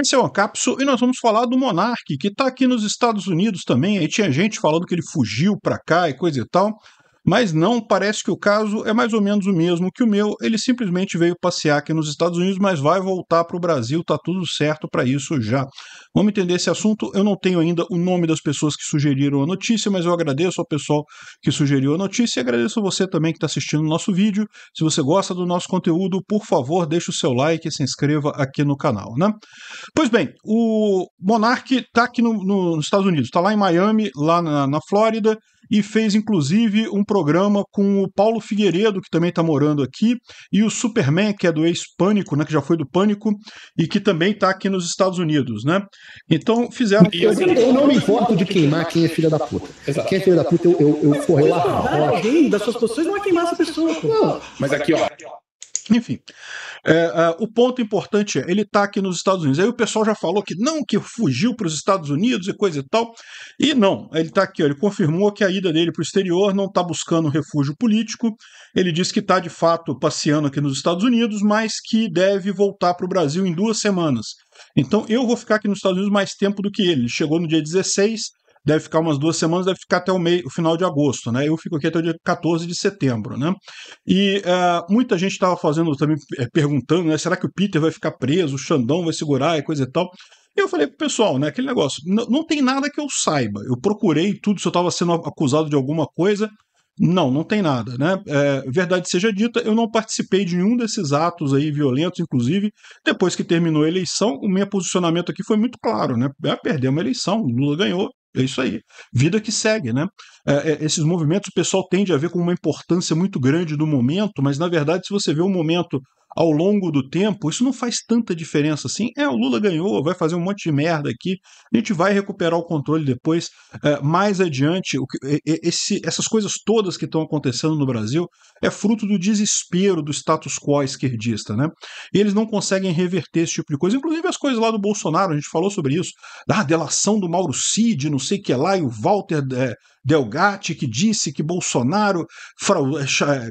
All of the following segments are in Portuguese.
Esse é o Acapso e nós vamos falar do Monark, que está aqui nos Estados Unidos também. Aí tinha gente falando que ele fugiu para cá e coisa e tal. Mas não, parece que o caso é mais ou menos o mesmo que o meu. Ele simplesmente veio passear aqui nos Estados Unidos, mas vai voltar para o Brasil, tá tudo certo para isso já. Vamos entender esse assunto. Eu não tenho ainda o nome das pessoas que sugeriram a notícia, mas eu agradeço ao pessoal que sugeriu a notícia e agradeço a você também que está assistindo o nosso vídeo. Se você gosta do nosso conteúdo, por favor, deixe o seu like e se inscreva aqui no canal, né? Pois bem, o Monark está aqui no, no, nos Estados Unidos, está lá em Miami, lá na, na Flórida e fez inclusive um programa com o Paulo Figueiredo, que também está morando aqui, e o Superman, que é do ex-Pânico, né, que já foi do Pânico, e que também está aqui nos Estados Unidos, né? Então fizeram. Eu, eu, eu não me importo de queimar quem é filha da puta. Exato. Quem é filha da puta, eu, eu, eu corri lá. Alguém das suas posições não vai queimar essa pessoa. Não. Mas aqui, ó. Enfim, é, é, o ponto importante é, ele está aqui nos Estados Unidos. Aí o pessoal já falou que não, que fugiu para os Estados Unidos e coisa e tal. E não, ele está aqui, ó, ele confirmou que a ida dele para o exterior não está buscando refúgio político. Ele disse que está, de fato, passeando aqui nos Estados Unidos, mas que deve voltar para o Brasil em duas semanas. Então eu vou ficar aqui nos Estados Unidos mais tempo do que ele. Ele chegou no dia 16, deve ficar umas duas semanas, deve ficar até o, meio, o final de agosto, né? Eu fico aqui até o dia 14 de setembro, né? E uh, muita gente estava fazendo também, eh, perguntando, né? Será que o Peter vai ficar preso, o Xandão vai segurar e coisa e tal? eu falei pro pessoal, né, aquele negócio, não, tem nada que eu saiba. Eu procurei tudo se eu estava sendo acusado de alguma coisa. Não, não tem nada, né? É, verdade seja dita, eu não participei de nenhum desses atos aí violentos, inclusive, depois que terminou a eleição, o meu posicionamento aqui foi muito claro, né? É, ah, perdeu uma eleição, Lula ganhou, é isso aí. Vida que segue, né? É, é esses movimentos o pessoal tende a ver com uma importância muito grande do momento, mas na verdade, se você vê o um momento ao longo do tempo, isso não faz tanta diferença assim. É, o Lula ganhou, vai fazer um monte de merda aqui, a gente vai recuperar o controle depois. É, mais adiante, o que, esse, essas coisas todas que estão acontecendo no Brasil é fruto do desespero do status quo esquerdista, né? E eles não conseguem reverter esse tipo de coisa, inclusive as coisas lá do Bolsonaro, a gente falou sobre isso, da delação do Mauro Cid, não sei o que lá, e o Walter. É, Delgatti, que disse que Bolsonaro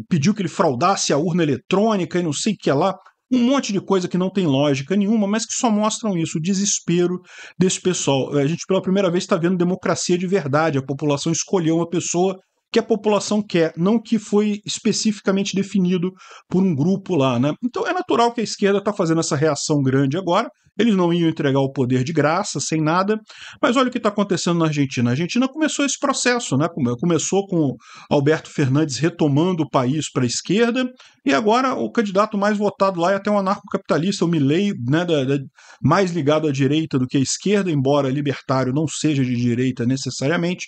pediu que ele fraudasse a urna eletrônica e não sei o que lá. Um monte de coisa que não tem lógica nenhuma, mas que só mostram isso, o desespero desse pessoal. A gente, pela primeira vez, está vendo democracia de verdade. A população escolheu uma pessoa que a população quer, não que foi especificamente definido por um grupo lá, né? Então é natural que a esquerda está fazendo essa reação grande agora, eles não iam entregar o poder de graça, sem nada. Mas olha o que está acontecendo na Argentina. A Argentina começou esse processo, né? Começou com Alberto Fernandes retomando o país para a esquerda, e agora o candidato mais votado lá é até um anarcocapitalista, o Milley, né, da, da, mais ligado à direita do que à esquerda, embora libertário não seja de direita necessariamente.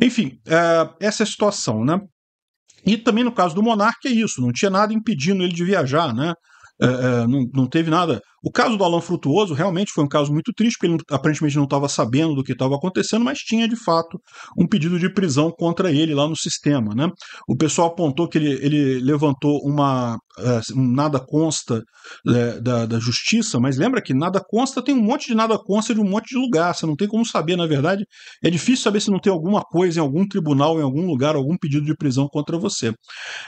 Enfim, é, essa é a situação, né? E também no caso do Monarca é isso, não tinha nada impedindo ele de viajar, né? É, é, não, não teve nada o caso do Alan Frutuoso realmente foi um caso muito triste, porque ele aparentemente não estava sabendo do que estava acontecendo, mas tinha de fato um pedido de prisão contra ele lá no sistema. Né? O pessoal apontou que ele, ele levantou uma. Eh, nada consta eh, da, da justiça, mas lembra que nada consta tem um monte de nada consta de um monte de lugar, você não tem como saber, na verdade. É difícil saber se não tem alguma coisa em algum tribunal, em algum lugar, algum pedido de prisão contra você.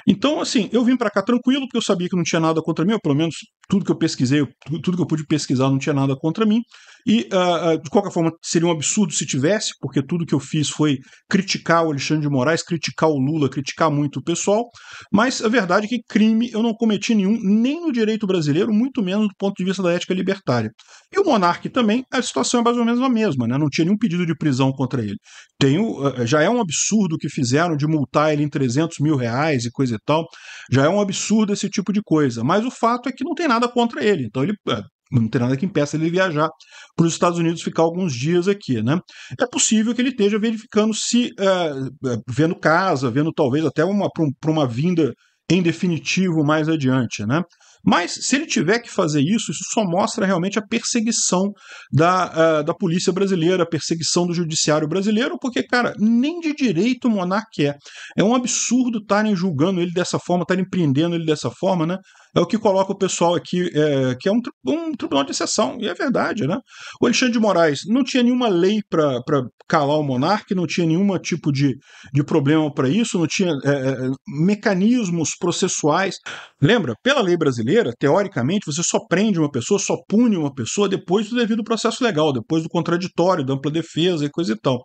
Então, assim, eu vim para cá tranquilo, porque eu sabia que não tinha nada contra mim, ou pelo menos tudo que eu pesquisei, tudo que eu pude pesquisar, não tinha nada contra mim. E, uh, de qualquer forma, seria um absurdo se tivesse, porque tudo que eu fiz foi criticar o Alexandre de Moraes, criticar o Lula, criticar muito o pessoal. Mas a verdade é que crime eu não cometi nenhum, nem no direito brasileiro, muito menos do ponto de vista da ética libertária. E o Monarque também, a situação é mais ou menos a mesma, né? não tinha nenhum pedido de prisão contra ele. Tem, eh, já é um absurdo o que fizeram de multar ele em 300 mil reais e coisa e tal. Já é um absurdo esse tipo de coisa. Mas o fato é que não tem nada contra ele. Então ele eh, não tem nada que impeça ele viajar para os Estados Unidos ficar alguns dias aqui, né? É possível que ele esteja verificando se uh, vendo casa, vendo talvez até uma para uma vinda em definitivo mais adiante, né? Mas, se ele tiver que fazer isso, isso só mostra realmente a perseguição da, uh, da polícia brasileira, a perseguição do judiciário brasileiro, porque, cara, nem de direito o monarca é. É um absurdo estarem julgando ele dessa forma, estarem prendendo ele dessa forma, né? É o que coloca o pessoal aqui, é, que é um, um tribunal de exceção, e é verdade, né? O Alexandre de Moraes não tinha nenhuma lei para calar o monarca, não tinha nenhum tipo de, de problema para isso, não tinha é, é, mecanismos processuais. Lembra? Pela lei brasileira, brasileira, teoricamente, você só prende uma pessoa, só pune uma pessoa depois do devido processo legal, depois do contraditório, da ampla defesa e coisa e tal.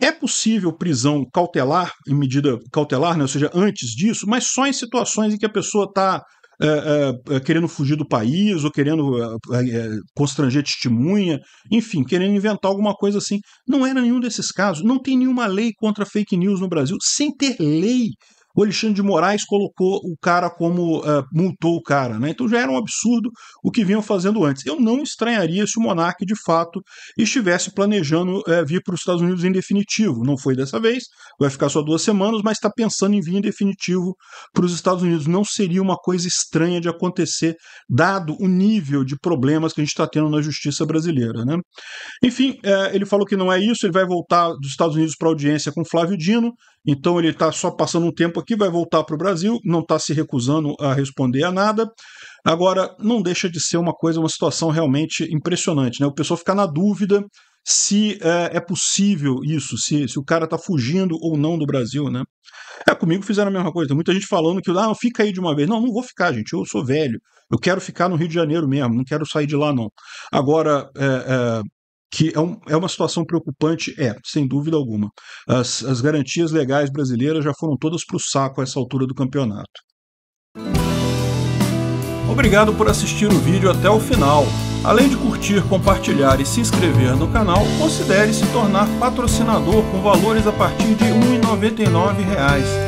É possível prisão cautelar, em medida cautelar, né? ou seja, antes disso, mas só em situações em que a pessoa está é, é, querendo fugir do país ou querendo é, constranger testemunha, enfim, querendo inventar alguma coisa assim. Não era nenhum desses casos. Não tem nenhuma lei contra fake news no Brasil, sem ter lei o Alexandre de Moraes colocou o cara como. Uh, multou o cara, né? Então já era um absurdo o que vinham fazendo antes. Eu não estranharia se o Monarque de fato, estivesse planejando uh, vir para os Estados Unidos em definitivo. Não foi dessa vez, vai ficar só duas semanas, mas está pensando em vir em definitivo para os Estados Unidos. Não seria uma coisa estranha de acontecer, dado o nível de problemas que a gente está tendo na justiça brasileira, né? Enfim, uh, ele falou que não é isso, ele vai voltar dos Estados Unidos para audiência com Flávio Dino então ele está só passando um tempo aqui, vai voltar para o Brasil, não está se recusando a responder a nada. Agora, não deixa de ser uma coisa, uma situação realmente impressionante, né? O pessoal fica na dúvida se é, é possível isso, se, se o cara está fugindo ou não do Brasil, né? É, comigo fizeram a mesma coisa. Tem muita gente falando que, ah, fica aí de uma vez. Não, não vou ficar, gente. Eu sou velho. Eu quero ficar no Rio de Janeiro mesmo. Não quero sair de lá, não. Agora, é, é, que é, um, é, uma situação preocupante? É, sem dúvida alguma. As, as garantias legais brasileiras já foram todas para o saco a essa altura do campeonato. Obrigado por assistir o vídeo até o final. Além de curtir, compartilhar e se inscrever no canal, considere se tornar patrocinador com valores a partir de R$ 1,99